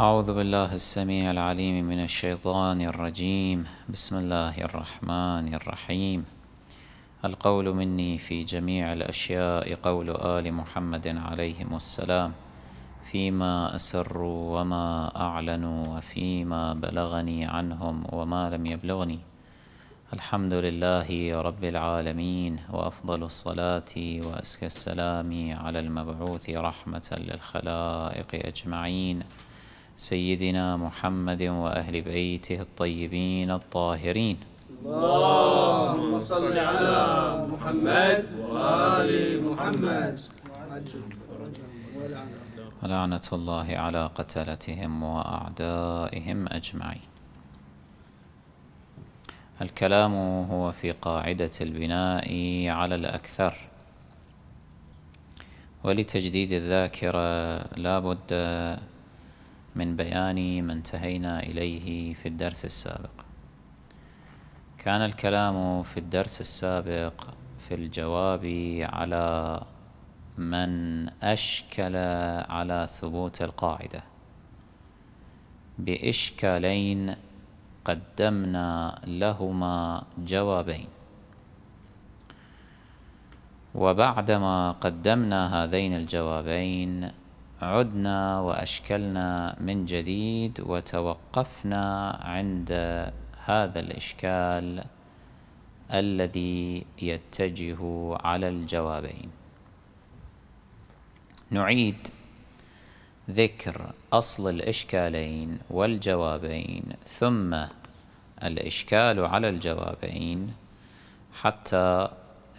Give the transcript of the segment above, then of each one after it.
أعوذ بالله السميع العليم من الشيطان الرجيم بسم الله الرحمن الرحيم القول مني في جميع الأشياء قول آل محمد عليهم السلام فيما أسروا وما أعلنوا وفيما بلغني عنهم وما لم يبلغني الحمد لله رب العالمين وأفضل الصلاة وأزكى السلام على المبعوث رحمة للخلائق أجمعين سيدنا محمد وأهل بيته الطيبين الطاهرين اللهم صل على محمد وآل محمد ولعنة الله على قتلتهم وأعدائهم أجمعين الكلام هو في قاعدة البناء على الأكثر ولتجديد الذاكرة لا بد من بيان ما انتهينا إليه في الدرس السابق كان الكلام في الدرس السابق في الجواب على من أشكل على ثبوت القاعدة بإشكالين قدمنا لهما جوابين وبعدما قدمنا هذين الجوابين عدنا وأشكلنا من جديد وتوقفنا عند هذا الإشكال الذي يتجه على الجوابين نعيد ذكر أصل الإشكالين والجوابين ثم الإشكال على الجوابين حتى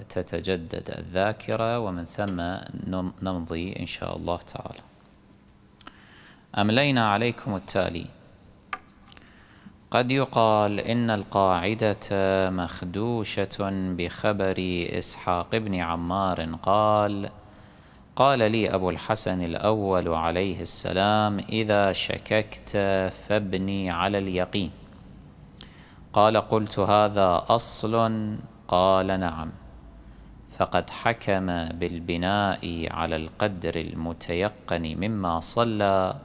تتجدد الذاكرة ومن ثم نمضي إن شاء الله تعالى أملينا عليكم التالي قد يقال إن القاعدة مخدوشة بخبر إسحاق بن عمار قال قال لي أبو الحسن الأول عليه السلام إذا شككت فابني على اليقين قال قلت هذا أصل قال نعم فقد حكم بالبناء على القدر المتيقن مما صلى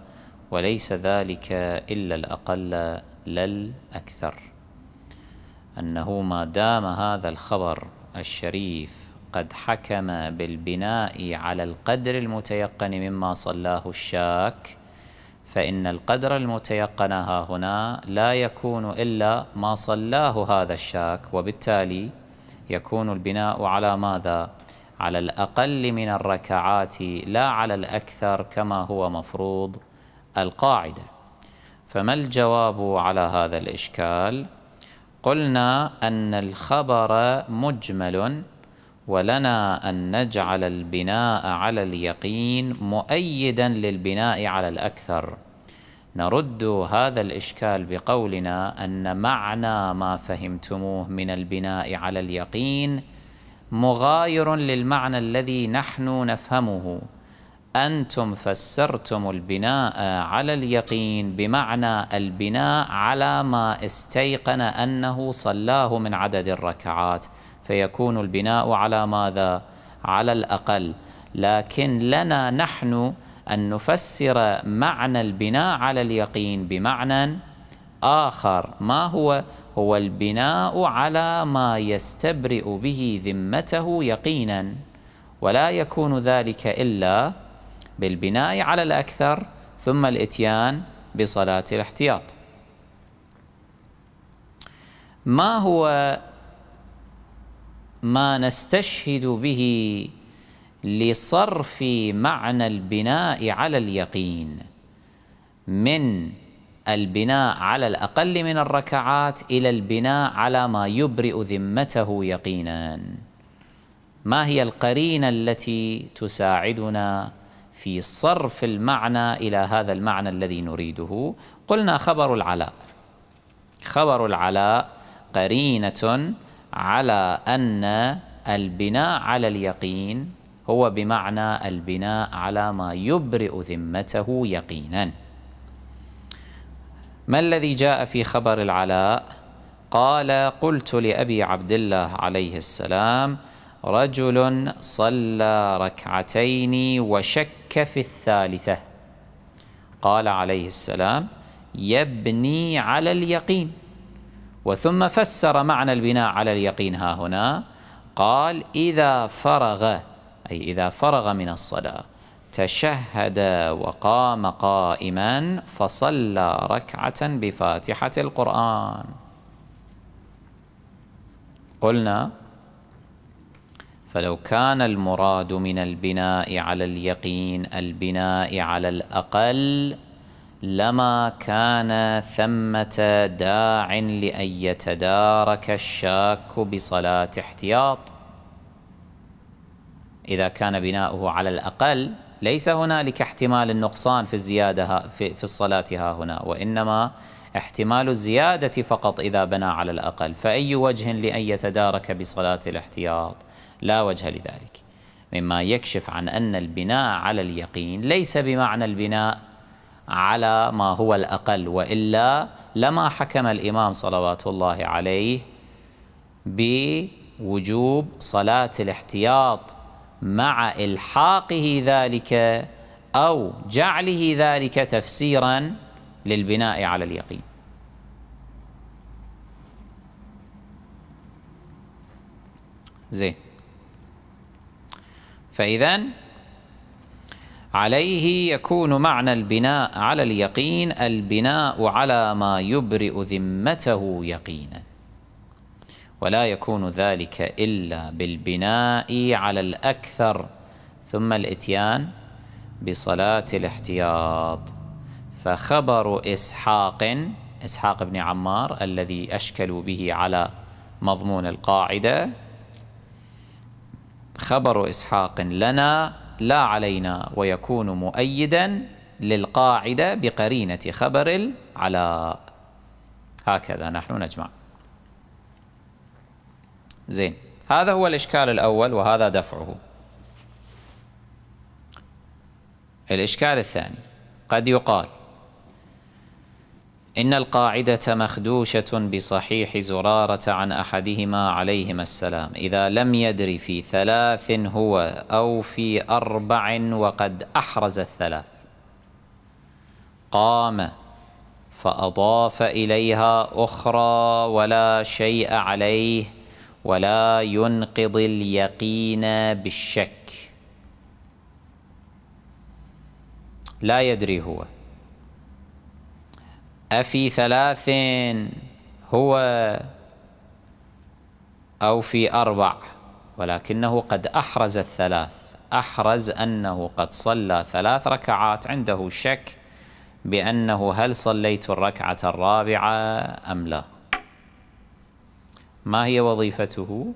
وليس ذلك إلا الأقل لا الأكثر أنه ما دام هذا الخبر الشريف قد حكم بالبناء على القدر المتيقن مما صلاه الشاك فإن القدر المتيقن ها هنا لا يكون إلا ما صلاه هذا الشاك وبالتالي يكون البناء على ماذا؟ على الأقل من الركعات لا على الأكثر كما هو مفروض القاعدة فما الجواب على هذا الإشكال؟ قلنا أن الخبر مجمل ولنا أن نجعل البناء على اليقين مؤيدا للبناء على الأكثر نرد هذا الإشكال بقولنا أن معنى ما فهمتموه من البناء على اليقين مغاير للمعنى الذي نحن نفهمه أنتم فسرتم البناء على اليقين بمعنى البناء على ما استيقن أنه صلاه من عدد الركعات فيكون البناء على ماذا؟ على الأقل لكن لنا نحن أن نفسر معنى البناء على اليقين بمعنى آخر ما هو؟ هو البناء على ما يستبرئ به ذمته يقينا ولا يكون ذلك إلا بالبناء على الأكثر ثم الإتيان بصلاة الاحتياط ما هو ما نستشهد به لصرف معنى البناء على اليقين من البناء على الأقل من الركعات إلى البناء على ما يبرئ ذمته يقينا ما هي القرينة التي تساعدنا في صرف المعنى إلى هذا المعنى الذي نريده قلنا خبر العلاء خبر العلاء قرينة على أن البناء على اليقين هو بمعنى البناء على ما يبرئ ذمته يقينا ما الذي جاء في خبر العلاء؟ قال قلت لأبي عبد الله عليه السلام رجل صلى ركعتين وشك في الثالثة قال عليه السلام يبني على اليقين وثم فسر معنى البناء على اليقين ها هنا قال إذا فرغ أي إذا فرغ من الصلاة تشهد وقام قائما فصلى ركعة بفاتحة القرآن قلنا فلو كان المراد من البناء على اليقين البناء على الأقل لما كان ثمة داع لأن يتدارك الشاك بصلاة احتياط إذا كان بناؤه على الأقل ليس هنالك احتمال النقصان في الزيادة في, الصلاة ها هنا وإنما احتمال الزيادة فقط إذا بنى على الأقل فأي وجه لأن يتدارك بصلاة الاحتياط لا وجه لذلك مما يكشف عن أن البناء على اليقين ليس بمعنى البناء على ما هو الأقل وإلا لما حكم الإمام صلوات الله عليه بوجوب صلاة الاحتياط مع إلحاقه ذلك أو جعله ذلك تفسيرا للبناء على اليقين زين فإذا عليه يكون معنى البناء على اليقين البناء على ما يبرئ ذمته يقينا ولا يكون ذلك إلا بالبناء على الأكثر ثم الإتيان بصلاة الاحتياط فخبر إسحاق إسحاق بن عمار الذي أشكلوا به على مضمون القاعدة خبر إسحاق لنا لا علينا ويكون مؤيدا للقاعدة بقرينة خبر العلاء هكذا نحن نجمع زين هذا هو الإشكال الأول وهذا دفعه الإشكال الثاني قد يقال إن القاعدة مخدوشة بصحيح زرارة عن أحدهما عليهما السلام إذا لم يدر في ثلاث هو أو في أربع وقد أحرز الثلاث قام فأضاف إليها أخرى ولا شيء عليه ولا ينقض اليقين بالشك لا يدري هو أفي ثلاث هو أو في أربع ولكنه قد أحرز الثلاث أحرز أنه قد صلى ثلاث ركعات عنده شك بأنه هل صليت الركعة الرابعة أم لا ما هي وظيفته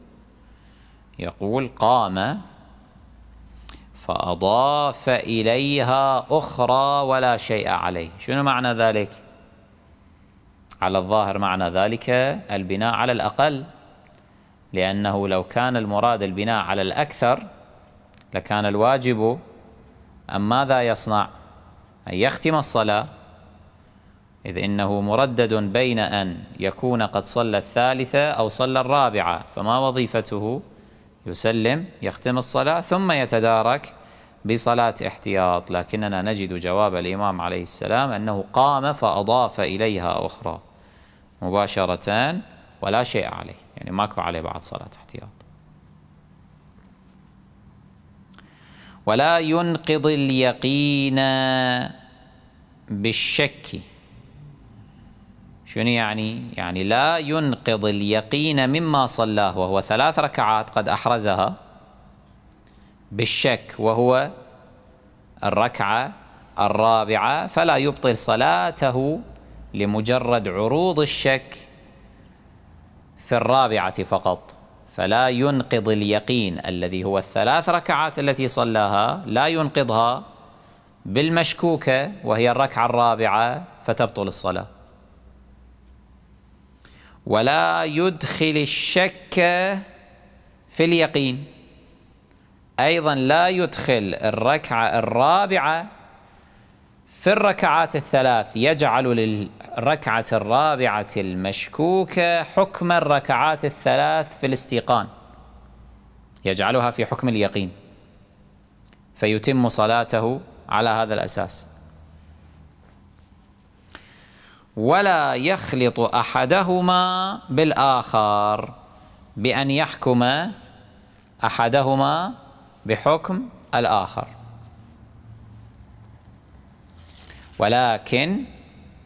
يقول قام فأضاف إليها أخرى ولا شيء عليه شنو معنى ذلك؟ على الظاهر معنى ذلك البناء على الأقل لأنه لو كان المراد البناء على الأكثر لكان الواجب أم ماذا يصنع أن يختم الصلاة إذ إنه مردد بين أن يكون قد صلى الثالثة أو صلى الرابعة فما وظيفته يسلم يختم الصلاة ثم يتدارك بصلاة احتياط لكننا نجد جواب الإمام عليه السلام أنه قام فأضاف إليها أخرى مباشرة ولا شيء عليه يعني ماكو عليه بعد صلاة احتياط ولا ينقض اليقين بالشك شنو يعني؟ يعني لا ينقض اليقين مما صلاه وهو ثلاث ركعات قد أحرزها بالشك وهو الركعة الرابعة فلا يبطل صلاته لمجرد عروض الشك في الرابعة فقط فلا ينقض اليقين الذي هو الثلاث ركعات التي صلاها لا ينقضها بالمشكوكة وهي الركعة الرابعة فتبطل الصلاة ولا يدخل الشك في اليقين أيضا لا يدخل الركعة الرابعة في الركعات الثلاث يجعل للركعة الرابعة المشكوكة حكم الركعات الثلاث في الاستيقان يجعلها في حكم اليقين فيتم صلاته على هذا الأساس ولا يخلط أحدهما بالآخر بأن يحكم أحدهما بحكم الآخر ولكن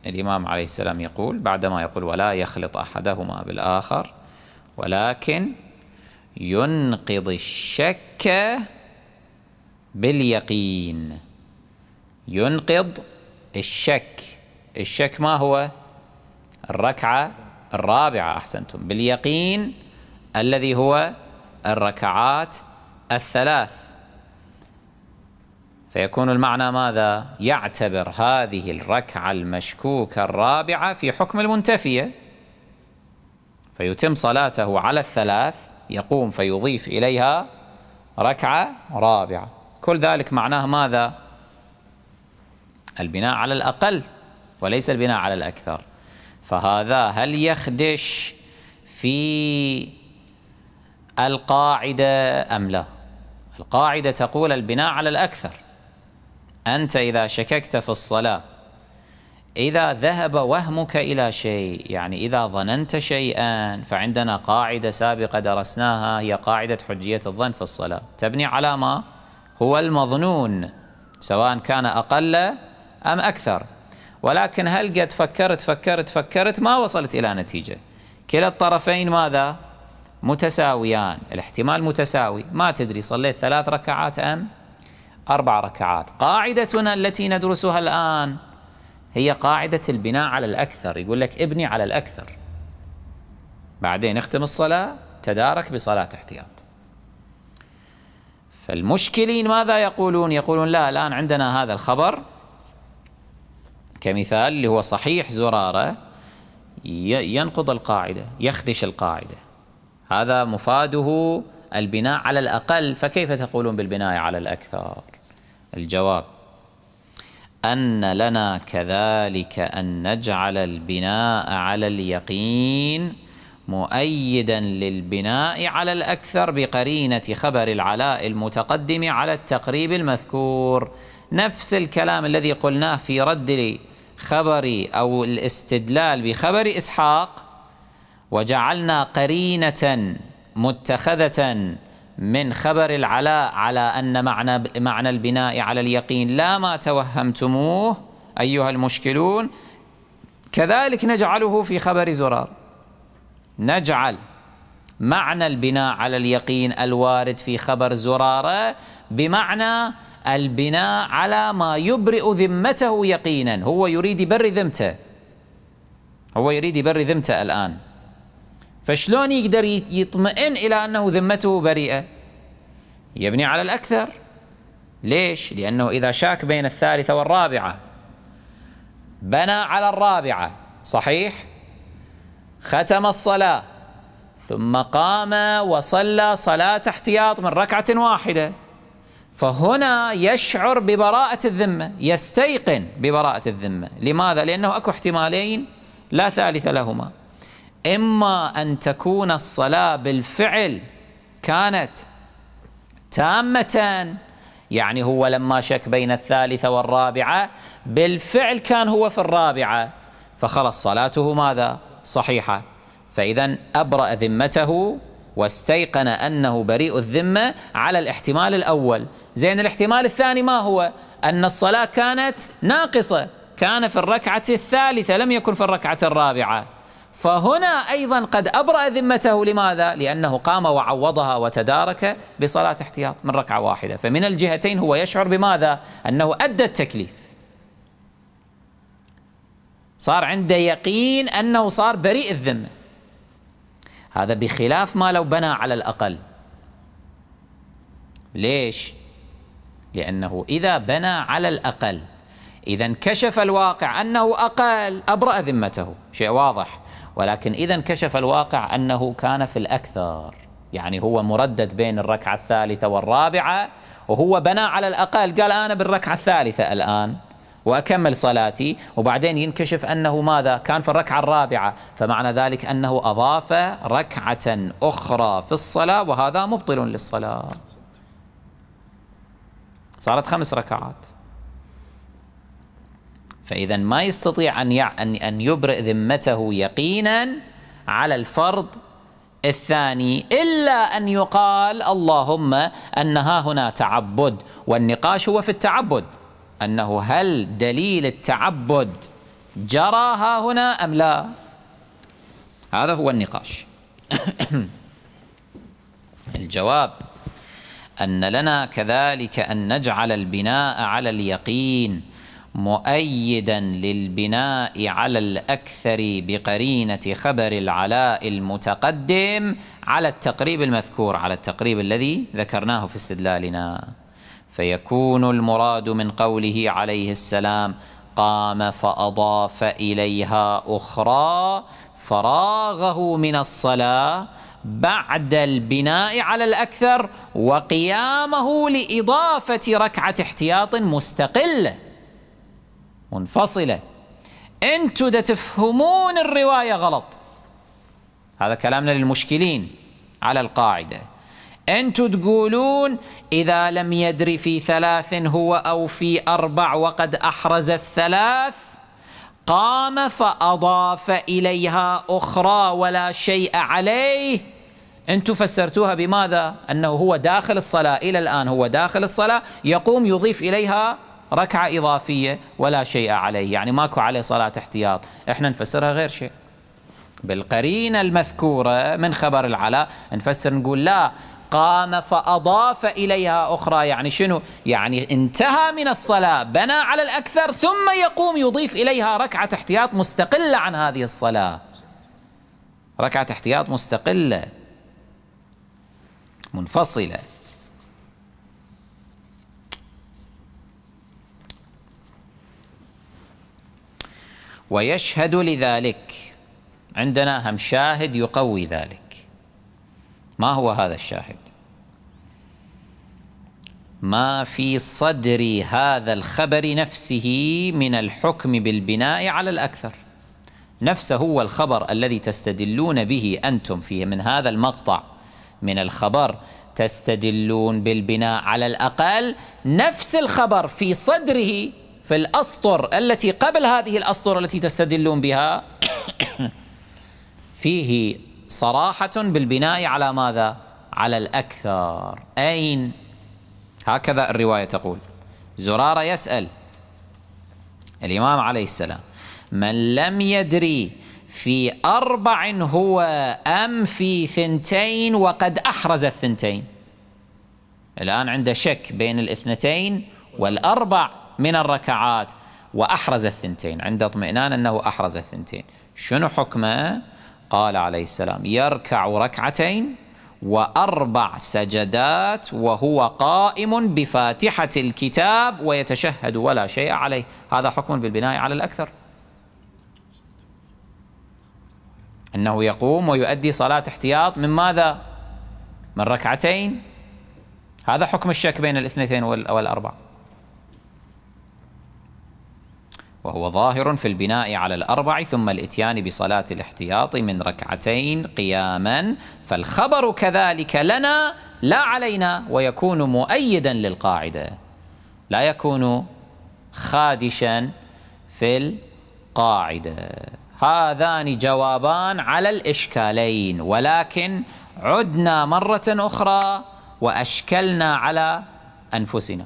الإمام عليه السلام يقول بعدما يقول ولا يخلط أحدهما بالآخر ولكن ينقض الشك باليقين ينقض الشك الشك ما هو الركعة الرابعة أحسنتم باليقين الذي هو الركعات الثلاث فيكون المعنى ماذا؟ يعتبر هذه الركعة المشكوكة الرابعة في حكم المنتفية فيتم صلاته على الثلاث يقوم فيضيف إليها ركعة رابعة كل ذلك معناه ماذا؟ البناء على الأقل وليس البناء على الأكثر فهذا هل يخدش في القاعدة أم لا؟ القاعدة تقول البناء على الأكثر أنت إذا شككت في الصلاة إذا ذهب وهمك إلى شيء يعني إذا ظننت شيئا فعندنا قاعدة سابقة درسناها هي قاعدة حجية الظن في الصلاة تبني على ما هو المظنون سواء كان أقل أم أكثر ولكن هل قد فكرت فكرت فكرت ما وصلت إلى نتيجة كلا الطرفين ماذا متساويان الاحتمال متساوي ما تدري صليت ثلاث ركعات أم أربع ركعات قاعدتنا التي ندرسها الآن هي قاعدة البناء على الأكثر يقول لك ابني على الأكثر بعدين اختم الصلاة تدارك بصلاة احتياط فالمشكلين ماذا يقولون يقولون لا الآن عندنا هذا الخبر كمثال اللي هو صحيح زرارة ينقض القاعدة يخدش القاعدة هذا مفاده البناء على الأقل فكيف تقولون بالبناء على الأكثر الجواب أن لنا كذلك أن نجعل البناء على اليقين مؤيدا للبناء على الأكثر بقرينة خبر العلاء المتقدم على التقريب المذكور نفس الكلام الذي قلناه في رد خبر أو الاستدلال بخبر إسحاق وجعلنا قرينة متخذة من خبر العلاء على أن معنى معنى البناء على اليقين لا ما توهمتموه أيها المشكلون كذلك نجعله في خبر زرار نجعل معنى البناء على اليقين الوارد في خبر زرارة بمعنى البناء على ما يبرئ ذمته يقينا هو يريد يبري ذمته هو يريد يبري ذمته الآن فشلون يقدر يطمئن إلى أنه ذمته بريئة يبني على الأكثر ليش؟ لأنه إذا شاك بين الثالثة والرابعة بنى على الرابعة صحيح؟ ختم الصلاة ثم قام وصلى صلاة احتياط من ركعة واحدة فهنا يشعر ببراءة الذمة يستيقن ببراءة الذمة لماذا؟ لأنه أكو احتمالين لا ثالث لهما إما أن تكون الصلاة بالفعل كانت تامة يعني هو لما شك بين الثالثة والرابعة بالفعل كان هو في الرابعة فخلص صلاته ماذا صحيحة فإذا أبرأ ذمته واستيقن أنه بريء الذمة على الاحتمال الأول زين الاحتمال الثاني ما هو أن الصلاة كانت ناقصة كان في الركعة الثالثة لم يكن في الركعة الرابعة فهنا أيضا قد أبرأ ذمته لماذا؟ لأنه قام وعوضها وتدارك بصلاة احتياط من ركعة واحدة فمن الجهتين هو يشعر بماذا؟ أنه أدى التكليف صار عنده يقين أنه صار بريء الذمة هذا بخلاف ما لو بنى على الأقل ليش؟ لأنه إذا بنى على الأقل إذا انكشف الواقع أنه أقل أبرأ ذمته شيء واضح ولكن إذا انكشف الواقع أنه كان في الأكثر يعني هو مردد بين الركعة الثالثة والرابعة وهو بنى على الأقل قال أنا بالركعة الثالثة الآن وأكمل صلاتي وبعدين ينكشف أنه ماذا كان في الركعة الرابعة فمعنى ذلك أنه أضاف ركعة أخرى في الصلاة وهذا مبطل للصلاة صارت خمس ركعات فإذا ما يستطيع أن أن يبرئ ذمته يقينا على الفرض الثاني إلا أن يقال اللهم أن ها هنا تعبد والنقاش هو في التعبد أنه هل دليل التعبد جرى ها هنا أم لا هذا هو النقاش الجواب أن لنا كذلك أن نجعل البناء على اليقين مؤيدا للبناء على الأكثر بقرينة خبر العلاء المتقدم على التقريب المذكور على التقريب الذي ذكرناه في استدلالنا فيكون المراد من قوله عليه السلام قام فأضاف إليها أخرى فراغه من الصلاة بعد البناء على الأكثر وقيامه لإضافة ركعة احتياط مستقلة منفصلة انتوا ده تفهمون الرواية غلط هذا كلامنا للمشكلين على القاعدة انتوا تقولون إذا لم يدري في ثلاث هو أو في أربع وقد أحرز الثلاث قام فأضاف إليها أخرى ولا شيء عليه أنتوا فسرتوها بماذا؟ أنه هو داخل الصلاة إلى الآن هو داخل الصلاة يقوم يضيف إليها ركعة إضافية ولا شيء عليه يعني ماكو عليه صلاة احتياط احنا نفسرها غير شيء بالقرينة المذكورة من خبر العلاء نفسر نقول لا قام فأضاف إليها أخرى يعني شنو يعني انتهى من الصلاة بنى على الأكثر ثم يقوم يضيف إليها ركعة احتياط مستقلة عن هذه الصلاة ركعة احتياط مستقلة منفصلة ويشهد لذلك عندنا هم شاهد يقوي ذلك ما هو هذا الشاهد ما في صدر هذا الخبر نفسه من الحكم بالبناء على الأكثر نفسه هو الخبر الذي تستدلون به أنتم فيه من هذا المقطع من الخبر تستدلون بالبناء على الأقل نفس الخبر في صدره فالأسطر التي قبل هذه الأسطر التي تستدلون بها فيه صراحة بالبناء على ماذا؟ على الأكثر أين؟ هكذا الرواية تقول زرارة يسأل الإمام عليه السلام من لم يدري في أربع هو أم في ثنتين وقد أحرز الثنتين الآن عنده شك بين الاثنتين والأربع من الركعات وأحرز الثنتين عند اطمئنان أنه أحرز الثنتين شنو حكمه؟ قال عليه السلام يركع ركعتين وأربع سجدات وهو قائم بفاتحة الكتاب ويتشهد ولا شيء عليه هذا حكم بالبناء على الأكثر أنه يقوم ويؤدي صلاة احتياط من ماذا؟ من ركعتين هذا حكم الشك بين الاثنتين والأربع وهو ظاهر في البناء على الأربع ثم الإتيان بصلاة الاحتياط من ركعتين قياما فالخبر كذلك لنا لا علينا ويكون مؤيدا للقاعدة لا يكون خادشا في القاعدة هذان جوابان على الإشكالين ولكن عدنا مرة أخرى وأشكلنا على أنفسنا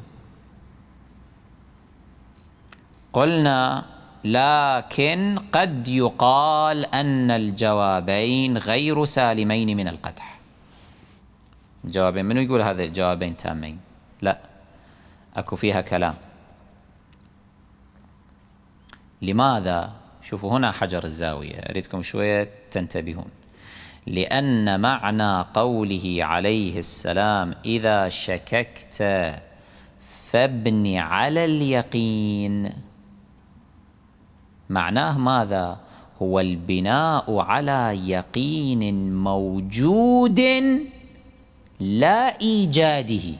قلنا لكن قد يقال أن الجوابين غير سالمين من القدح جوابين منو يقول هذا الجوابين تامين لا أكو فيها كلام لماذا شوفوا هنا حجر الزاوية أريدكم شوية تنتبهون لأن معنى قوله عليه السلام إذا شككت فابن على اليقين معناه ماذا هو البناء على يقين موجود لا ايجاده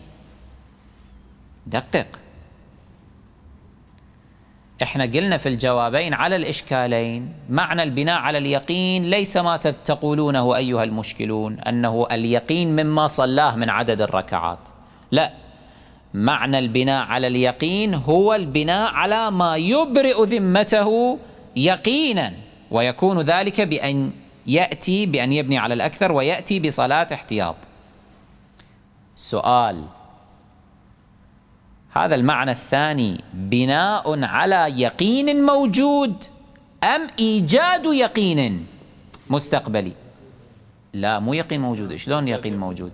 دقق احنا قلنا في الجوابين على الاشكالين معنى البناء على اليقين ليس ما تقولونه ايها المشكلون انه اليقين مما صلاه من عدد الركعات لا معنى البناء على اليقين هو البناء على ما يبرئ ذمته يقينا ويكون ذلك بأن يأتي بأن يبني على الأكثر ويأتي بصلاة احتياط سؤال هذا المعنى الثاني بناء على يقين موجود أم إيجاد يقين مستقبلي لا مو يقين موجود شلون يقين موجود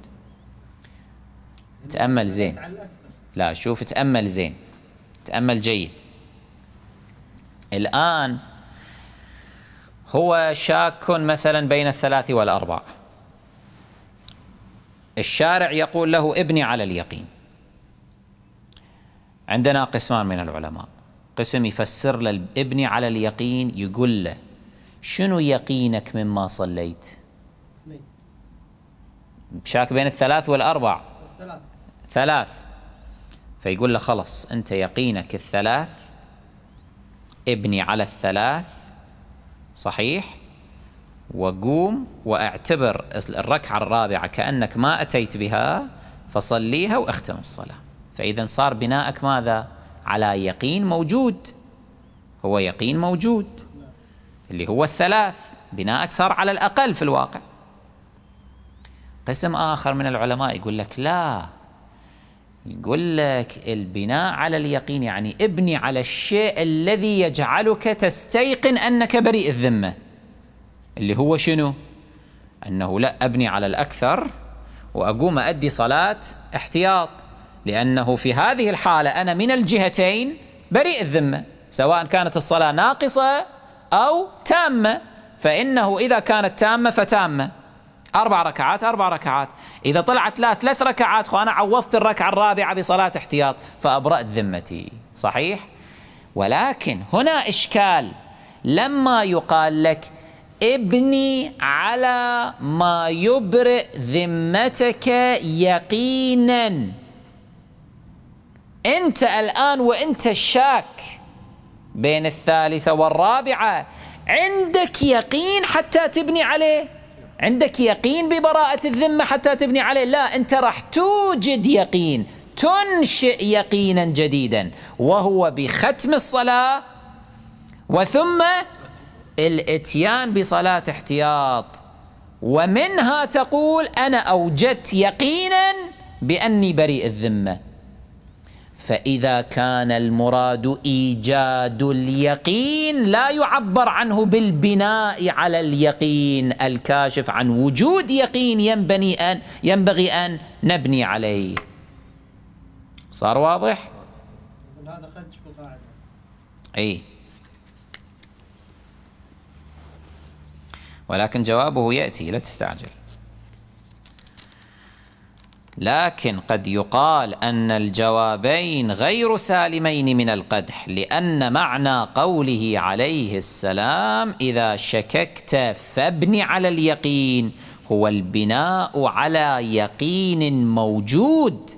تأمل زين لا شوف تأمل زين تأمل جيد الآن هو شاك مثلا بين الثلاث والأربع الشارع يقول له ابني على اليقين عندنا قسمان من العلماء قسم يفسر للابن على اليقين يقول له شنو يقينك مما صليت شاك بين الثلاث والأربع ثلاث فيقول له خلص أنت يقينك الثلاث ابني على الثلاث صحيح وقوم واعتبر الركعة الرابعة كأنك ما أتيت بها فصليها واختم الصلاة فإذا صار بناءك ماذا على يقين موجود هو يقين موجود اللي هو الثلاث بناءك صار على الأقل في الواقع قسم آخر من العلماء يقول لك لا يقول لك البناء على اليقين يعني ابني على الشيء الذي يجعلك تستيقن أنك بريء الذمة اللي هو شنو؟ أنه لا أبني على الأكثر وأقوم أدي صلاة احتياط لأنه في هذه الحالة أنا من الجهتين بريء الذمة سواء كانت الصلاة ناقصة أو تامة فإنه إذا كانت تامة فتامة أربع ركعات أربع ركعات إذا طلعت لا ثلاث ركعات وأنا عوضت الركعة الرابعة بصلاة احتياط فأبرأت ذمتي صحيح؟ ولكن هنا إشكال لما يقال لك ابني على ما يبرئ ذمتك يقينا أنت الآن وأنت الشاك بين الثالثة والرابعة عندك يقين حتى تبني عليه عندك يقين ببراءة الذمة حتى تبني عليه لا أنت راح توجد يقين تنشئ يقينا جديدا وهو بختم الصلاة وثم الاتيان بصلاة احتياط ومنها تقول أنا أوجدت يقينا بأني بريء الذمة فإذا كان المراد إيجاد اليقين لا يعبر عنه بالبناء على اليقين الكاشف عن وجود يقين ينبني أن ينبغي أن نبني عليه صار واضح؟ هذا أي ولكن جوابه يأتي لا تستعجل لكن قد يقال أن الجوابين غير سالمين من القدح لأن معنى قوله عليه السلام إذا شككت فابن على اليقين هو البناء على يقين موجود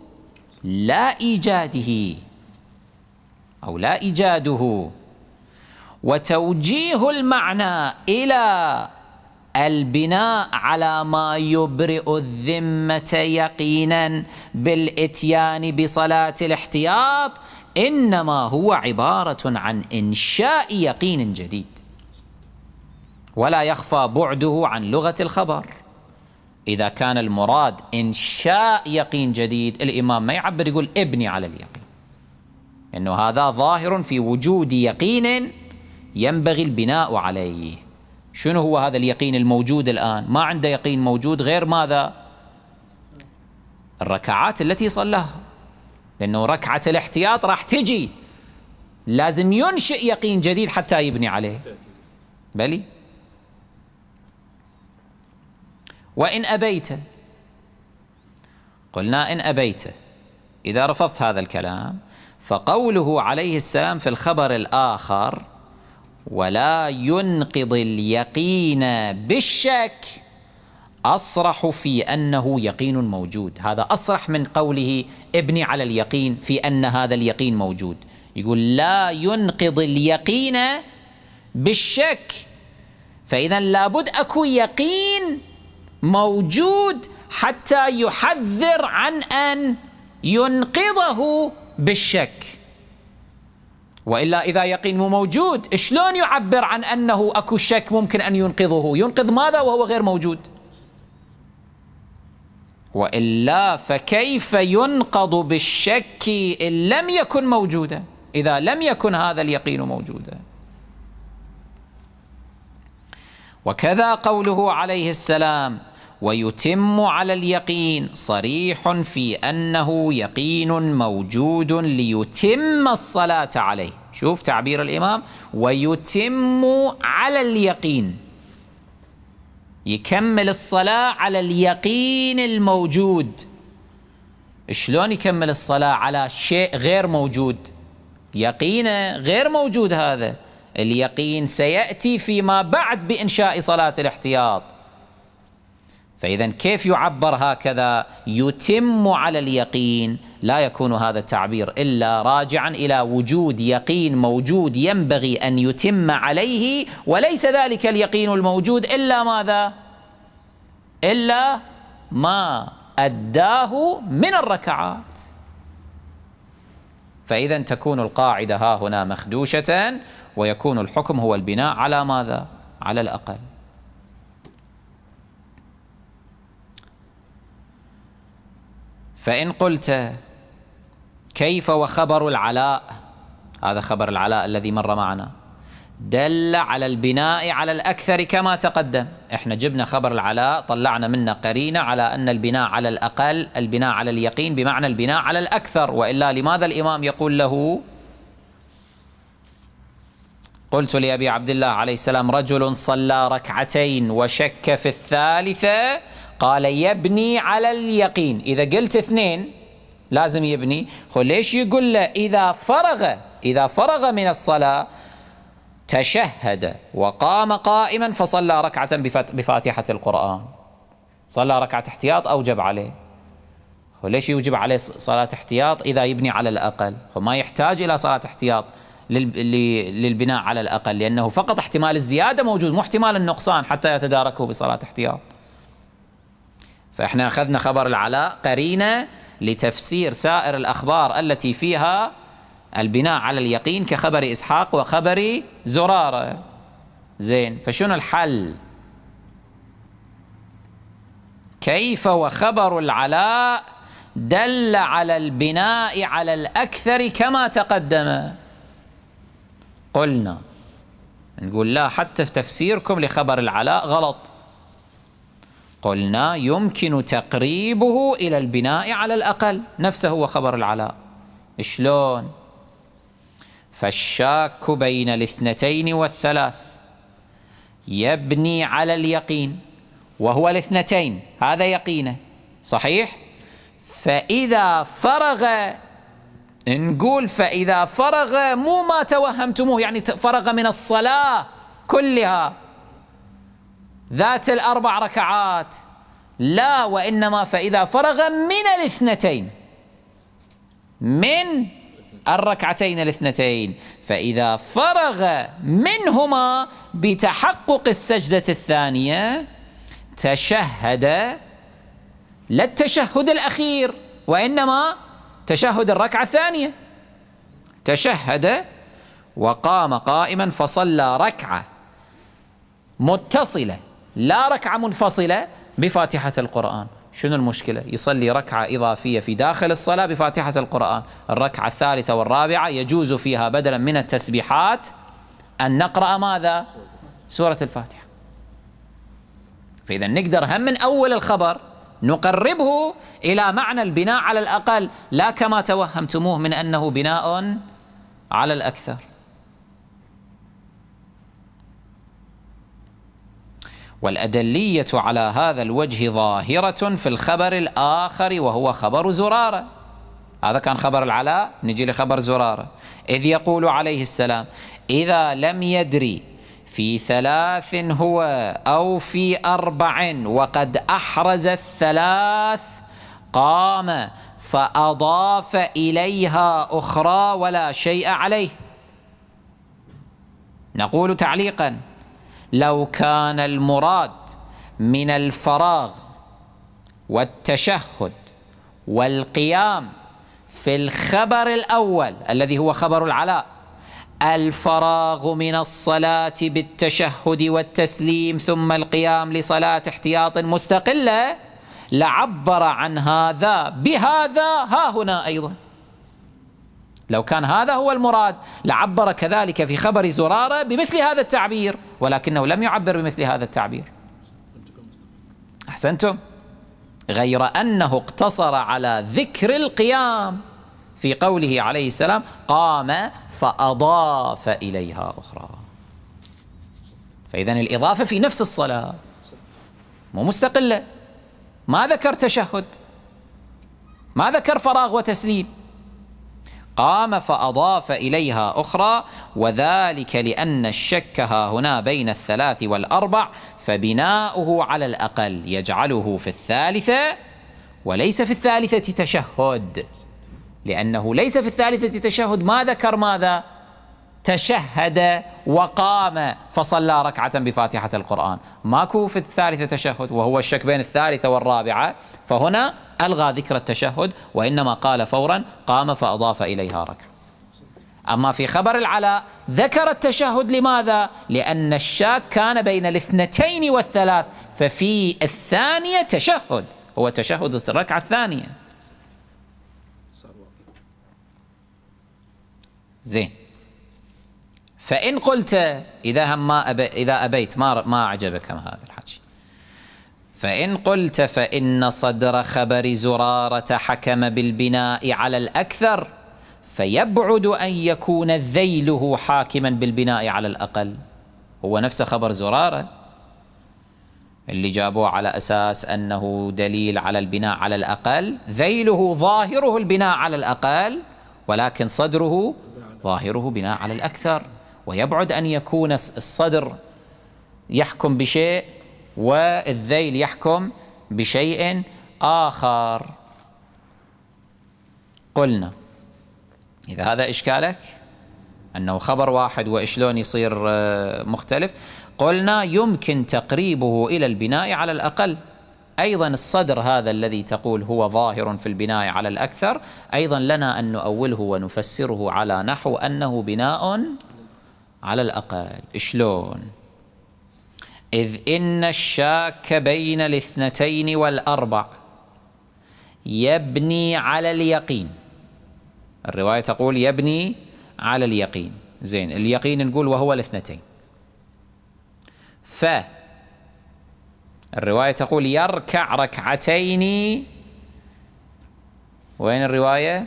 لا إيجاده أو لا إيجاده وتوجيه المعنى إلى البناء على ما يبرئ الذمة يقينا بالإتيان بصلاة الاحتياط إنما هو عبارة عن إنشاء يقين جديد ولا يخفى بعده عن لغة الخبر إذا كان المراد إنشاء يقين جديد الإمام ما يعبر يقول ابني على اليقين إنه هذا ظاهر في وجود يقين ينبغي البناء عليه شنو هو هذا اليقين الموجود الآن ما عنده يقين موجود غير ماذا الركعات التي صلاها لأنه ركعة الاحتياط راح تجي لازم ينشئ يقين جديد حتى يبني عليه بلي وإن أبيت قلنا إن أبيت إذا رفضت هذا الكلام فقوله عليه السلام في الخبر الآخر ولا ينقض اليقين بالشك أصرح في أنه يقين موجود هذا أصرح من قوله ابني على اليقين في أن هذا اليقين موجود يقول لا ينقض اليقين بالشك فإذا لابد أكو يقين موجود حتى يحذر عن أن ينقضه بالشك وإلا إذا يقين مو موجود شلون يعبر عن أنه أكو شك ممكن أن ينقذه ينقذ ماذا وهو غير موجود وإلا فكيف ينقض بالشك إن لم يكن موجودا إذا لم يكن هذا اليقين موجودا وكذا قوله عليه السلام ويتم على اليقين صريح في أنه يقين موجود ليتم الصلاة عليه شوف تعبير الإمام ويتم على اليقين يكمل الصلاة على اليقين الموجود شلون يكمل الصلاة على شيء غير موجود يقينه غير موجود هذا اليقين سيأتي فيما بعد بإنشاء صلاة الاحتياط فإذا كيف يعبر هكذا يتم على اليقين لا يكون هذا التعبير إلا راجعا إلى وجود يقين موجود ينبغي أن يتم عليه وليس ذلك اليقين الموجود إلا ماذا إلا ما أداه من الركعات فإذا تكون القاعدة ها هنا مخدوشة ويكون الحكم هو البناء على ماذا على الأقل فإن قلت كيف وخبر العلاء هذا خبر العلاء الذي مر معنا دل على البناء على الأكثر كما تقدم احنا جبنا خبر العلاء طلعنا منه قرينة على أن البناء على الأقل البناء على اليقين بمعنى البناء على الأكثر وإلا لماذا الإمام يقول له قلت لأبي عبد الله عليه السلام رجل صلى ركعتين وشك في الثالثة قال يبني على اليقين إذا قلت اثنين لازم يبني ليش يقول له إذا فرغ إذا فرغ من الصلاة تشهد وقام قائما فصلى ركعة بفاتحة القرآن صلى ركعة احتياط أوجب عليه ليش يوجب عليه صلاة احتياط إذا يبني على الأقل ما يحتاج إلى صلاة احتياط للبناء على الأقل لأنه فقط احتمال الزيادة موجود مو احتمال النقصان حتى يتداركه بصلاة احتياط فإحنا أخذنا خبر العلاء قرينة لتفسير سائر الأخبار التي فيها البناء على اليقين كخبر إسحاق وخبر زرارة زين فشنو الحل كيف وخبر العلاء دل على البناء على الأكثر كما تقدم قلنا نقول لا حتى تفسيركم لخبر العلاء غلط قلنا يمكن تقريبه إلى البناء على الأقل نفسه هو خبر العلاء شلون فالشاك بين الاثنتين والثلاث يبني على اليقين وهو الاثنتين هذا يقينه صحيح فإذا فرغ نقول فإذا فرغ مو ما توهمتموه يعني فرغ من الصلاة كلها ذات الاربع ركعات لا وانما فاذا فرغ من الاثنتين من الركعتين الاثنتين فاذا فرغ منهما بتحقق السجده الثانيه تشهد لا التشهد الاخير وانما تشهد الركعه الثانيه تشهد وقام قائما فصلى ركعه متصله لا ركعة منفصلة بفاتحة القرآن شنو المشكلة يصلي ركعة إضافية في داخل الصلاة بفاتحة القرآن الركعة الثالثة والرابعة يجوز فيها بدلا من التسبيحات أن نقرأ ماذا سورة الفاتحة فإذا نقدر هم من أول الخبر نقربه إلى معنى البناء على الأقل لا كما توهمتموه من أنه بناء على الأكثر والأدلية على هذا الوجه ظاهرة في الخبر الآخر وهو خبر زرارة هذا كان خبر العلاء نجي لخبر زرارة إذ يقول عليه السلام إذا لم يدري في ثلاث هو أو في أربع وقد أحرز الثلاث قام فأضاف إليها أخرى ولا شيء عليه نقول تعليقاً لو كان المراد من الفراغ والتشهد والقيام في الخبر الاول الذي هو خبر العلاء الفراغ من الصلاه بالتشهد والتسليم ثم القيام لصلاه احتياط مستقله لعبر عن هذا بهذا ها هنا ايضا لو كان هذا هو المراد لعبر كذلك في خبر زرارة بمثل هذا التعبير ولكنه لم يعبر بمثل هذا التعبير أحسنتم غير أنه اقتصر على ذكر القيام في قوله عليه السلام قام فأضاف إليها أخرى فإذا الإضافة في نفس الصلاة مو مستقلة ما ذكر تشهد ما ذكر فراغ وتسليم قام فأضاف إليها أخرى وذلك لأن الشك ها هنا بين الثلاث والأربع فبناؤه على الأقل يجعله في الثالثة وليس في الثالثة تشهد لأنه ليس في الثالثة تشهد ما ذكر ماذا؟ تشهد وقام فصلى ركعة بفاتحة القرآن ماكو في الثالثة تشهد وهو الشك بين الثالثة والرابعة فهنا ألغى ذكر التشهد وإنما قال فورا قام فأضاف إليها ركعة أما في خبر العلاء ذكر التشهد لماذا؟ لأن الشاك كان بين الاثنتين والثلاث ففي الثانية تشهد هو تشهد الركعة الثانية زين فإن قلت إذا هم ما أبي إذا أبيت ما ما أعجبك هذا الحكي فإن قلت فإن صدر خبر زرارة حكم بالبناء على الأكثر فيبعد أن يكون ذيله حاكما بالبناء على الأقل هو نفس خبر زرارة اللي جابوه على أساس أنه دليل على البناء على الأقل ذيله ظاهره البناء على الأقل ولكن صدره ظاهره بناء على الأكثر ويبعد أن يكون الصدر يحكم بشيء والذيل يحكم بشيء آخر قلنا إذا هذا إشكالك أنه خبر واحد وإشلون يصير آه، مختلف قلنا يمكن تقريبه إلى البناء على الأقل أيضا الصدر هذا الذي تقول هو ظاهر في البناء على الأكثر أيضا لنا أن نؤوله ونفسره على نحو أنه بناء على الأقل شلون إذ إن الشاك بين الاثنتين والأربع يبني على اليقين الرواية تقول يبني على اليقين زين اليقين نقول وهو الاثنتين ف الرواية تقول يركع ركعتين وين الرواية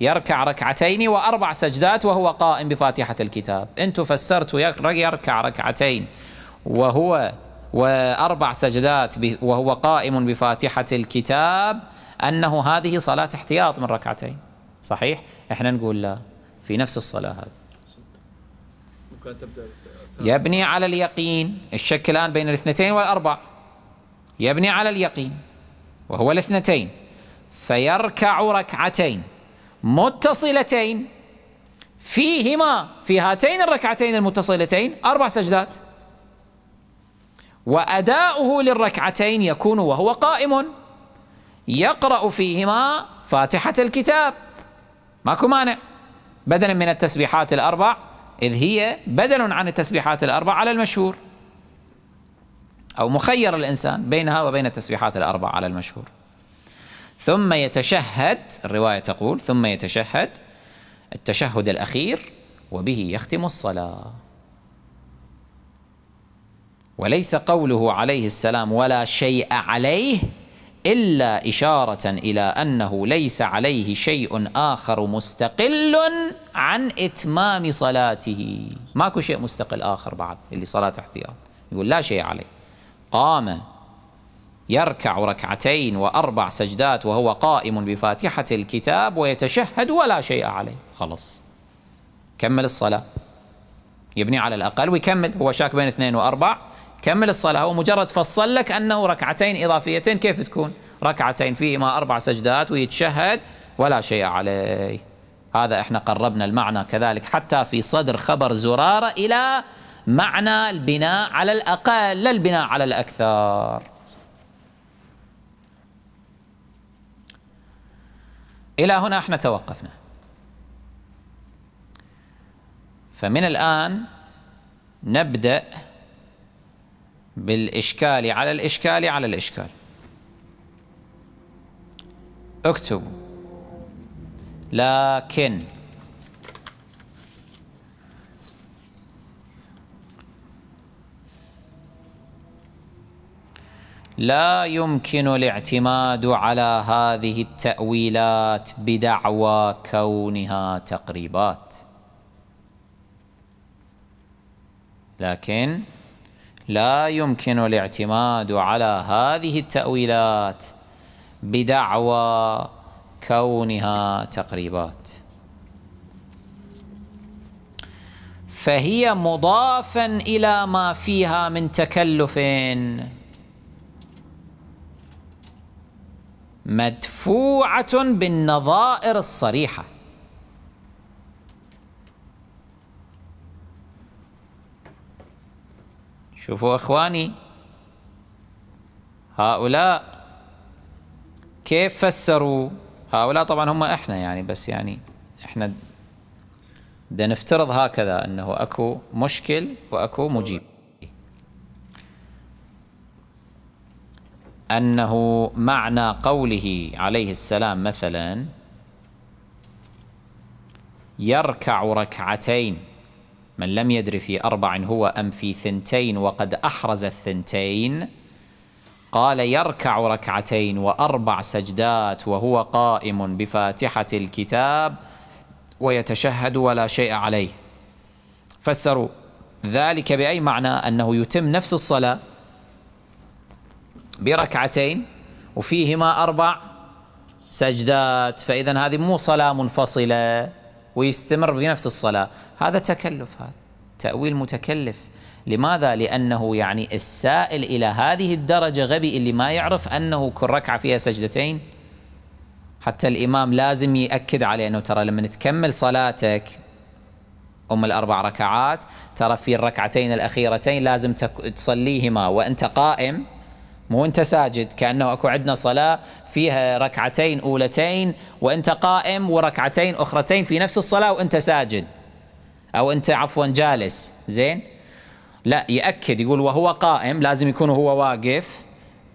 يركع ركعتين وأربع سجدات وهو قائم بفاتحة الكتاب أنتم فسرتوا يركع ركعتين وهو وأربع سجدات وهو قائم بفاتحة الكتاب أنه هذه صلاة احتياط من ركعتين صحيح؟ إحنا نقول لا في نفس الصلاة هذه يبني على اليقين الشك الآن بين الاثنتين والأربع يبني على اليقين وهو الاثنتين فيركع ركعتين متصلتين فيهما في هاتين الركعتين المتصلتين أربع سجدات وأداؤه للركعتين يكون وهو قائم يقرأ فيهما فاتحة الكتاب ماكو مانع بدلا من التسبيحات الأربع إذ هي بدل عن التسبيحات الأربع على المشهور أو مخير الإنسان بينها وبين التسبيحات الأربع على المشهور ثم يتشهد الرواية تقول ثم يتشهد التشهد الأخير وبه يختم الصلاة وليس قوله عليه السلام ولا شيء عليه إلا إشارة إلى أنه ليس عليه شيء آخر مستقل عن إتمام صلاته ماكو شيء مستقل آخر بعد اللي صلاة احتياط يقول لا شيء عليه قام يركع ركعتين وأربع سجدات وهو قائم بفاتحة الكتاب ويتشهد ولا شيء عليه خلاص كمل الصلاة يبني على الأقل ويكمل هو شاك بين اثنين وأربع كمل الصلاة هو مجرد فصل لك أنه ركعتين إضافيتين كيف تكون ركعتين فيهما أربع سجدات ويتشهد ولا شيء عليه هذا احنا قربنا المعنى كذلك حتى في صدر خبر زرارة إلى معنى البناء على الأقل لا البناء على الأكثر إلى هنا احنا توقفنا فمن الآن نبدأ بالإشكال على الإشكال على الإشكال اكتبوا لكن لا يمكن الاعتماد على هذه التأويلات بدعوى كونها تقريبات لكن لا يمكن الاعتماد على هذه التأويلات بدعوى كونها تقريبات فهي مضافا إلى ما فيها من تكلف مدفوعة بالنظائر الصريحة شوفوا اخواني هؤلاء كيف فسروا هؤلاء طبعا هم احنا يعني بس يعني احنا بدنا نفترض هكذا انه اكو مشكل واكو مجيب أنه معنى قوله عليه السلام مثلا يركع ركعتين من لم يدر في أربع هو أم في ثنتين وقد أحرز الثنتين قال يركع ركعتين وأربع سجدات وهو قائم بفاتحة الكتاب ويتشهد ولا شيء عليه فسروا ذلك بأي معنى أنه يتم نفس الصلاة بركعتين وفيهما أربع سجدات فإذا هذه مو صلاة منفصلة ويستمر بنفس الصلاة هذا تكلف هذا تأويل متكلف لماذا؟ لأنه يعني السائل إلى هذه الدرجة غبي اللي ما يعرف أنه كل ركعة فيها سجدتين حتى الإمام لازم يأكد عليه أنه ترى لما تكمل صلاتك أم الأربع ركعات ترى في الركعتين الأخيرتين لازم تصليهما وأنت قائم مو أنت ساجد كأنه أكو عندنا صلاة فيها ركعتين أولتين وأنت قائم وركعتين أخرتين في نفس الصلاة وأنت ساجد أو أنت عفوا جالس زين لا يأكد يقول وهو قائم لازم يكون هو واقف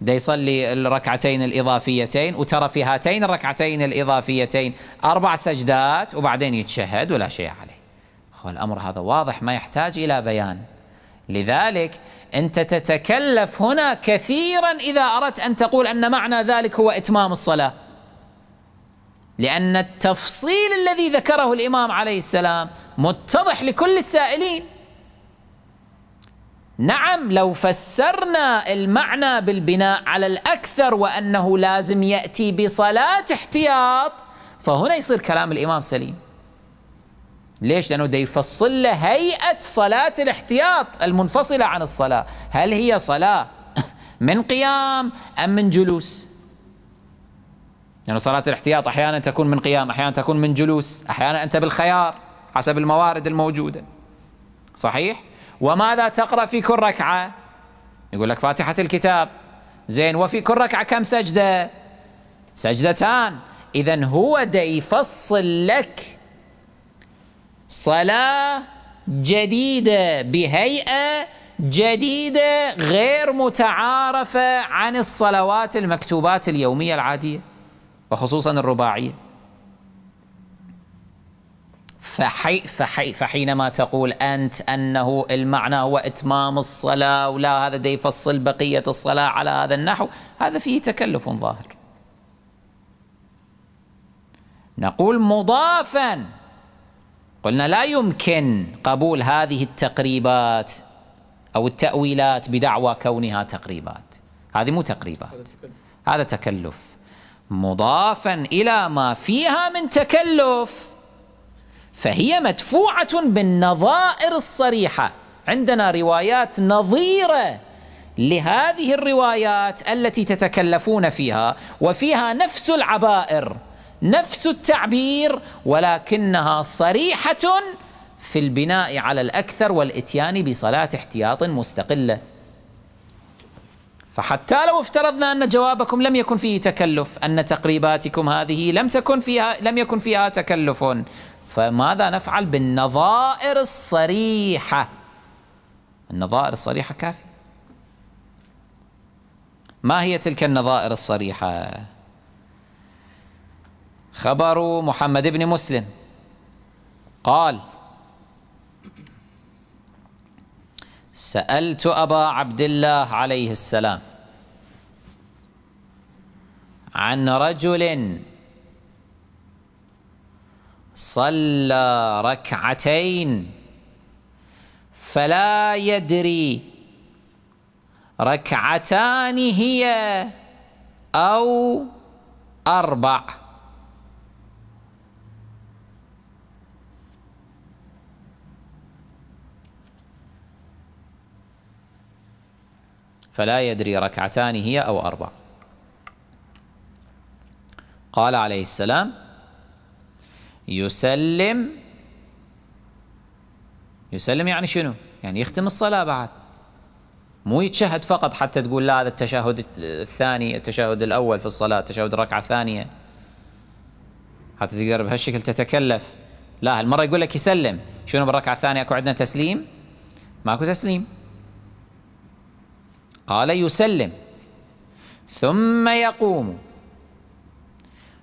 دا يصلي الركعتين الإضافيتين وترى في هاتين الركعتين الإضافيتين أربع سجدات وبعدين يتشهد ولا شيء عليه الأمر هذا واضح ما يحتاج إلى بيان لذلك أنت تتكلف هنا كثيرا إذا أردت أن تقول أن معنى ذلك هو إتمام الصلاة لأن التفصيل الذي ذكره الإمام عليه السلام متضح لكل السائلين نعم لو فسرنا المعنى بالبناء على الأكثر وأنه لازم يأتي بصلاة احتياط فهنا يصير كلام الإمام سليم ليش؟ لأنه ده يفصل له هيئة صلاة الاحتياط المنفصلة عن الصلاة هل هي صلاة من قيام أم من جلوس؟ لأن يعني صلاة الاحتياط أحيانا تكون من قيام أحيانا تكون من جلوس أحيانا أنت بالخيار حسب الموارد الموجودة صحيح؟ وماذا تقرأ في كل ركعة؟ يقول لك فاتحة الكتاب زين وفي كل ركعة كم سجدة؟ سجدتان إذا هو دا يفصل لك صلاة جديدة بهيئة جديدة غير متعارفة عن الصلوات المكتوبات اليومية العادية وخصوصا الرباعية فحي فحي فحينما تقول أنت أنه المعنى هو إتمام الصلاة ولا هذا دي يفصل بقية الصلاة على هذا النحو هذا فيه تكلف ظاهر نقول مضافاً قلنا لا يمكن قبول هذه التقريبات أو التأويلات بدعوى كونها تقريبات هذه مو تقريبات هذا تكلف مضافا إلى ما فيها من تكلف فهي مدفوعة بالنظائر الصريحة عندنا روايات نظيرة لهذه الروايات التي تتكلفون فيها وفيها نفس العبائر نفس التعبير ولكنها صريحة في البناء على الأكثر والإتيان بصلاة احتياط مستقلة فحتى لو افترضنا أن جوابكم لم يكن فيه تكلف أن تقريباتكم هذه لم تكن فيها لم يكن فيها تكلف فماذا نفعل بالنظائر الصريحة النظائر الصريحة كافية ما هي تلك النظائر الصريحة خبر محمد بن مسلم قال سألت أبا عبد الله عليه السلام عن رجل صلى ركعتين فلا يدري ركعتان هي أو أربع فلا يدري ركعتان هي أو أربع قال عليه السلام يسلم يسلم يعني شنو يعني يختم الصلاة بعد مو يتشهد فقط حتى تقول لا هذا التشهد الثاني التشهد الأول في الصلاة تشهد الركعة الثانية حتى تقدر بهالشكل تتكلف لا هالمرة يقول لك يسلم شنو بالركعة الثانية أكو عندنا تسليم ماكو تسليم قال يسلم ثم يقوم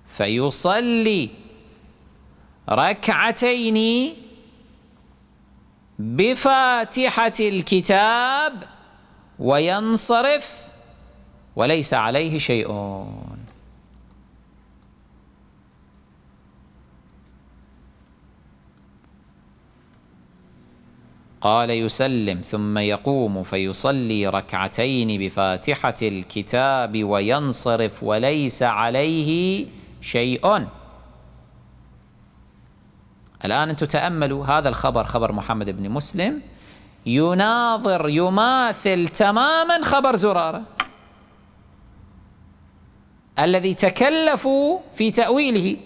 فيصلي ركعتين بفاتحة الكتاب وينصرف وليس عليه شيء قال يسلم ثم يقوم فيصلي ركعتين بفاتحة الكتاب وينصرف وليس عليه شيء الآن أنتم تأملوا هذا الخبر خبر محمد بن مسلم يناظر يماثل تماما خبر زرارة الذي تكلفوا في تأويله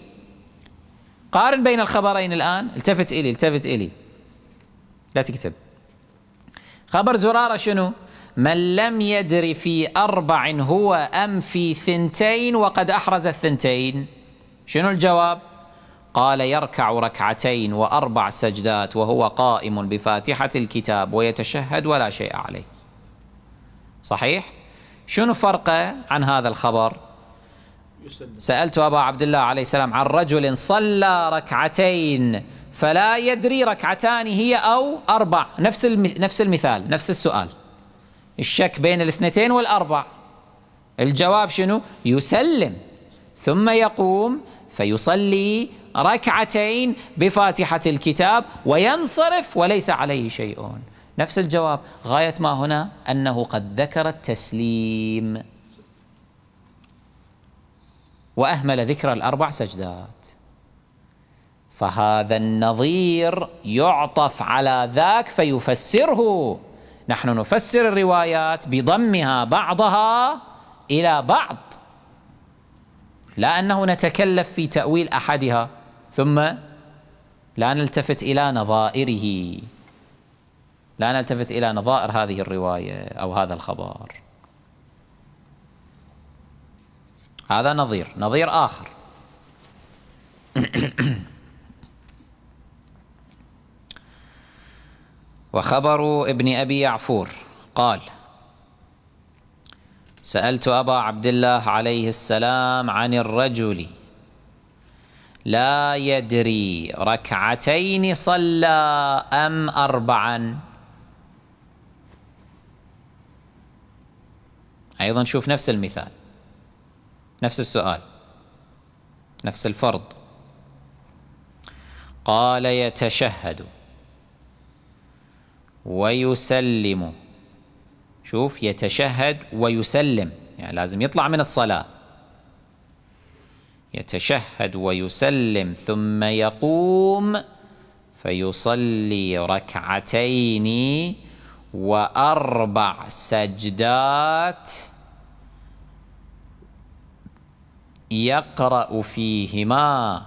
قارن بين الخبرين الآن التفت إلي التفت إلي لا تكتب خبر زرارة شنو من لم يدري في أربع هو أم في ثنتين وقد أحرز الثنتين شنو الجواب قال يركع ركعتين وأربع سجدات وهو قائم بفاتحة الكتاب ويتشهد ولا شيء عليه صحيح؟ شنو فرقه عن هذا الخبر؟ سألت أبا عبد الله عليه السلام عن رجل صلى ركعتين فلا يدري ركعتان هي أو أربع نفس نفس المثال نفس السؤال الشك بين الاثنتين والأربع الجواب شنو يسلم ثم يقوم فيصلي ركعتين بفاتحة الكتاب وينصرف وليس عليه شيء نفس الجواب غاية ما هنا أنه قد ذكر التسليم وأهمل ذكر الأربع سجدات فهذا النظير يعطف على ذاك فيفسره نحن نفسر الروايات بضمها بعضها إلى بعض لا أنه نتكلف في تأويل أحدها ثم لا نلتفت إلى نظائره لا نلتفت إلى نظائر هذه الرواية أو هذا الخبر هذا نظير نظير آخر وخبر ابن أبي يعفور قال سألت أبا عبد الله عليه السلام عن الرجل لا يدري ركعتين صلى أم أربعا أيضا شوف نفس المثال نفس السؤال نفس الفرض قال يتشهد ويسلم شوف يتشهد ويسلم يعني لازم يطلع من الصلاة يتشهد ويسلم ثم يقوم فيصلي ركعتين وأربع سجدات يقرأ فيهما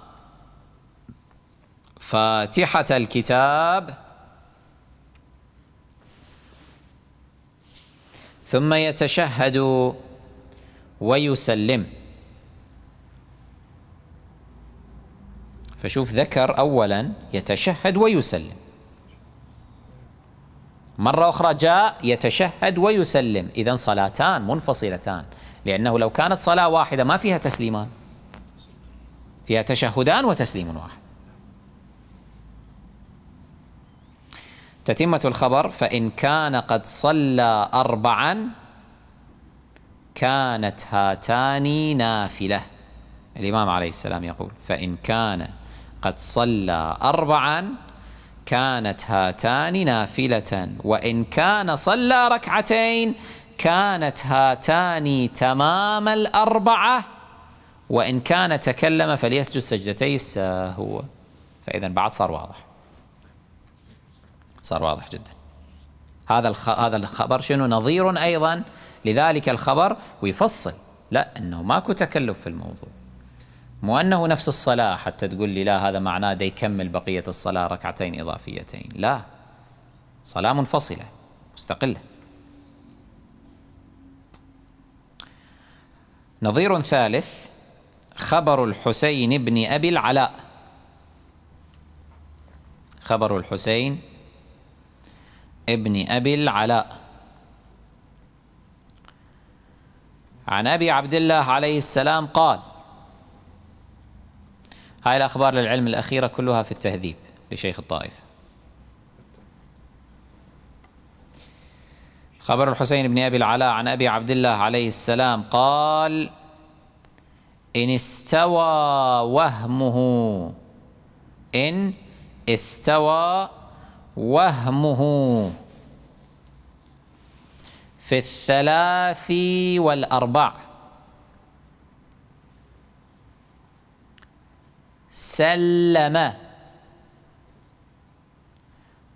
فاتحة الكتاب ثم يتشهد ويسلم فشوف ذكر أولا يتشهد ويسلم مرة أخرى جاء يتشهد ويسلم إذا صلاتان منفصلتان لأنه لو كانت صلاة واحدة ما فيها تسليمان فيها تشهدان وتسليم واحد تتمة الخبر فإن كان قد صلى أربعا كانت هاتان نافلة الإمام عليه السلام يقول فإن كان قد صلى أربعا كانت هاتان نافلة وإن كان صلى ركعتين كانت هاتان تمام الأربعة وإن كان تكلم فليسجد سجدتي السهو فإذا بعد صار واضح صار واضح جدا هذا هذا الخبر شنو نظير ايضا لذلك الخبر ويفصل لا انه ماكو تكلف في الموضوع مو انه نفس الصلاه حتى تقول لي لا هذا معناه دا يكمل بقيه الصلاه ركعتين اضافيتين لا صلاه منفصله مستقله نظير ثالث خبر الحسين بن ابي العلاء خبر الحسين ابن أبي العلاء عن أبي عبد الله عليه السلام قال هاي الأخبار للعلم الأخيرة كلها في التهذيب لشيخ الطائف خبر الحسين بن أبي العلاء عن أبي عبد الله عليه السلام قال إن استوى وهمه إن استوى وهمه في الثلاث والأربع سلم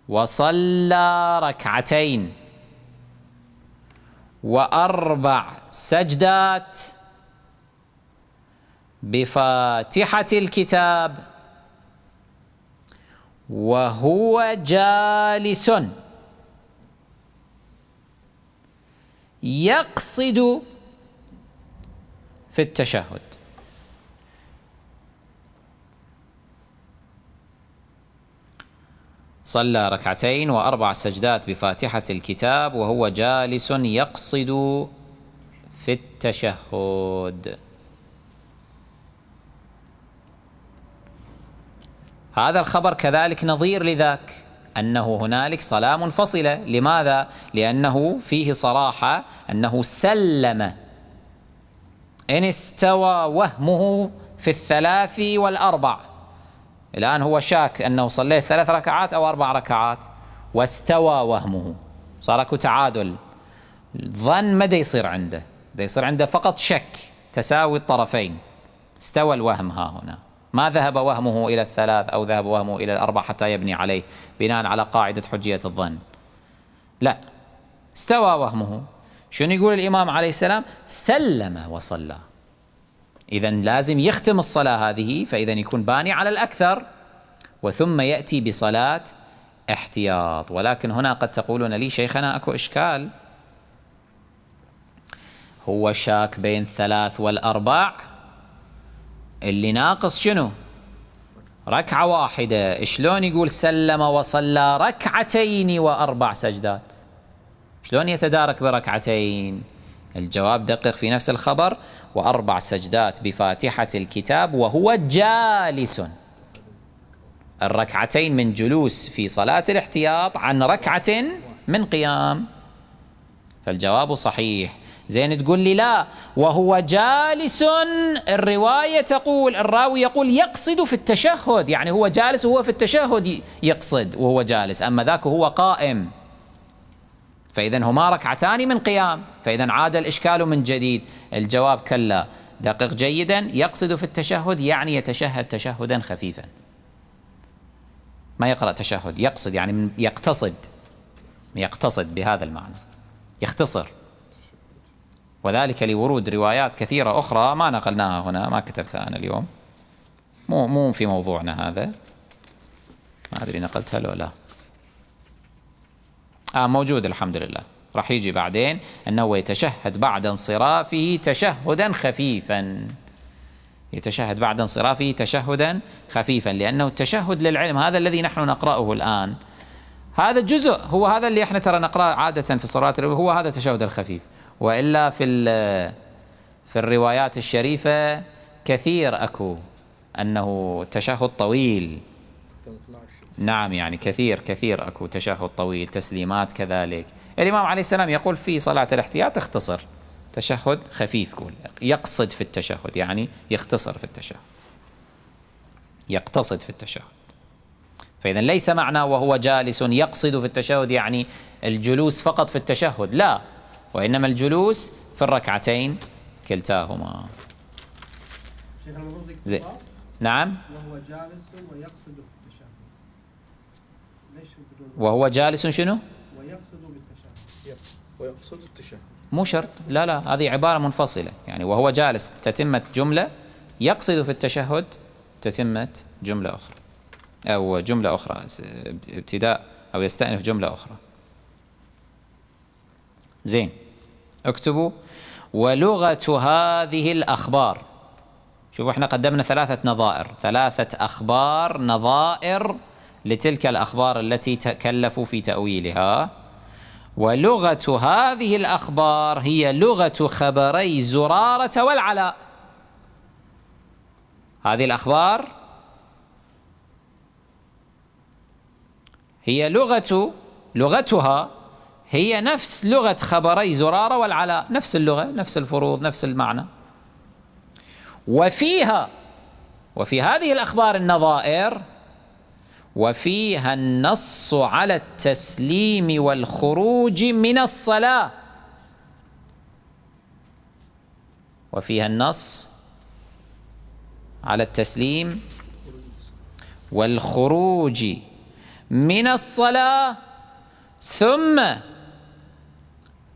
وصلى ركعتين وأربع سجدات بفاتحة الكتاب وهو جالس يقصد في التشهد صلى ركعتين وأربع سجدات بفاتحة الكتاب وهو جالس يقصد في التشهد هذا الخبر كذلك نظير لذاك أنه هنالك صلاة منفصلة لماذا؟ لأنه فيه صراحة أنه سلم إن استوى وهمه في الثلاث والأربع الآن هو شاك أنه صليت ثلاث ركعات أو أربع ركعات واستوى وهمه صار اكو تعادل الظن ما دا يصير عنده دا يصير عنده فقط شك تساوي الطرفين استوى الوهم ها هنا ما ذهب وهمه إلى الثلاث أو ذهب وهمه إلى الأربع حتى يبني عليه بناء على قاعدة حجية الظن لا استوى وهمه شنو يقول الإمام عليه السلام سلم وصلى إذا لازم يختم الصلاة هذه فإذا يكون باني على الأكثر وثم يأتي بصلاة احتياط ولكن هنا قد تقولون لي شيخنا أكو إشكال هو شاك بين ثلاث والأربع اللي ناقص شنو ركعة واحدة شلون يقول سلم وصلى ركعتين وأربع سجدات شلون يتدارك بركعتين الجواب دقيق في نفس الخبر وأربع سجدات بفاتحة الكتاب وهو جالس الركعتين من جلوس في صلاة الاحتياط عن ركعة من قيام فالجواب صحيح زين تقول لي لا وهو جالس الرواية تقول الراوي يقول يقصد في التشهد يعني هو جالس وهو في التشهد يقصد وهو جالس أما ذاك هو قائم فإذا هما ركعتان من قيام فإذا عاد الإشكال من جديد الجواب كلا دقق جيدا يقصد في التشهد يعني يتشهد تشهدا خفيفا ما يقرأ تشهد يقصد يعني يقتصد يقتصد بهذا المعنى يختصر وذلك لورود روايات كثيرة أخرى ما نقلناها هنا ما كتبتها أنا اليوم مو مو في موضوعنا هذا ما أدري نقلتها لو لا آه موجود الحمد لله راح يجي بعدين أنه يتشهد بعد انصرافه تشهدا خفيفا يتشهد بعد انصرافه تشهدا خفيفا لأنه التشهد للعلم هذا الذي نحن نقرأه الآن هذا جزء هو هذا اللي احنا ترى نقرأه عادة في الصلاة هو هذا التشهد الخفيف والا في في الروايات الشريفه كثير اكو انه تشهد طويل نعم يعني كثير كثير اكو تشهد طويل تسليمات كذلك الامام عليه السلام يقول في صلاه الاحتياط اختصر تشهد خفيف يقول يقصد في التشهد يعني يختصر في التشهد يقتصد في التشهد فإذا ليس معنى وهو جالس يقصد في التشهد يعني الجلوس فقط في التشهد لا وإنما الجلوس في الركعتين كلتاهما زي نعم وهو جالس ويقصد وهو جالس شنو؟ ويقصد بالتشهد ويقصد التشهد مو شرط لا لا هذه عبارة منفصلة يعني وهو جالس تتمة جملة يقصد في التشهد تتمة جملة أخرى أو جملة أخرى ابتداء أو يستأنف جملة أخرى زين اكتبوا ولغة هذه الأخبار شوفوا احنا قدمنا ثلاثة نظائر ثلاثة أخبار نظائر لتلك الأخبار التي تكلفوا في تأويلها ولغة هذه الأخبار هي لغة خبري زرارة والعلاء هذه الأخبار هي لغة لغتها هي نفس لغة خبري زرارة والعلاء نفس اللغة نفس الفروض نفس المعنى وفيها وفي هذه الأخبار النظائر وفيها النص على التسليم والخروج من الصلاة وفيها النص على التسليم والخروج من الصلاة ثم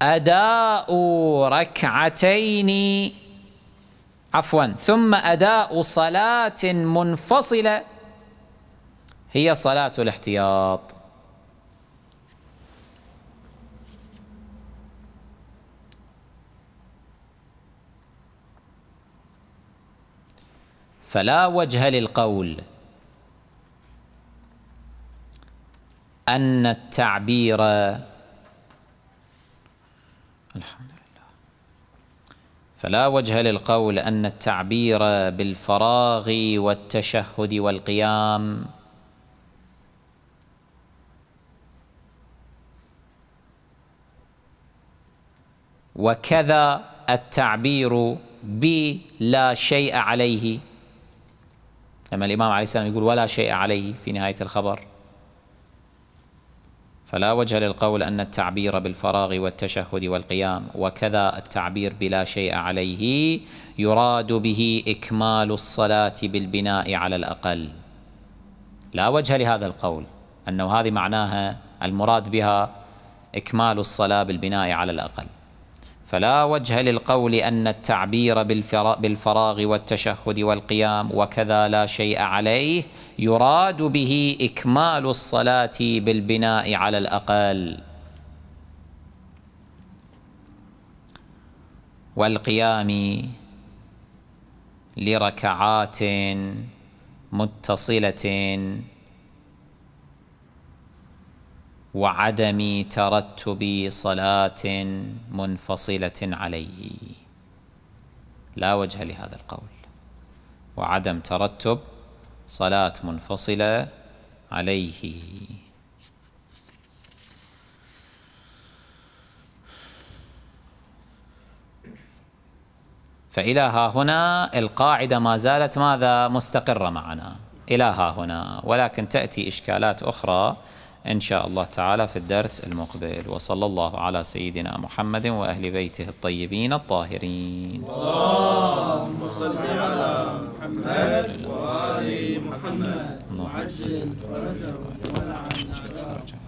أداء ركعتين عفوا ثم أداء صلاة منفصلة هي صلاة الاحتياط فلا وجه للقول أن التعبير فلا وجه للقول أن التعبير بالفراغ والتشهد والقيام وكذا التعبير بلا شيء عليه لما الإمام عليه السلام يقول ولا شيء عليه في نهاية الخبر فلا وجه للقول أن التعبير بالفراغ والتشهد والقيام وكذا التعبير بلا شيء عليه يراد به إكمال الصلاة بالبناء على الأقل لا وجه لهذا القول أنه هذه معناها المراد بها إكمال الصلاة بالبناء على الأقل فلا وجه للقول أن التعبير بالفراغ والتشهد والقيام وكذا لا شيء عليه يراد به إكمال الصلاة بالبناء على الأقل والقيام لركعات متصلة وعدم ترتب صلاة منفصلة عليه لا وجه لهذا القول وعدم ترتب صلاة منفصلة عليه فإلى ها هنا القاعدة ما زالت ماذا مستقرة معنا إلى ها هنا ولكن تأتي إشكالات أخرى إن شاء الله تعالى في الدرس المقبل وصلى الله على سيدنا محمد وأهل بيته الطيبين الطاهرين اللهم صل على محمد وآل محمد وعجل فرجه ولعن أعداءه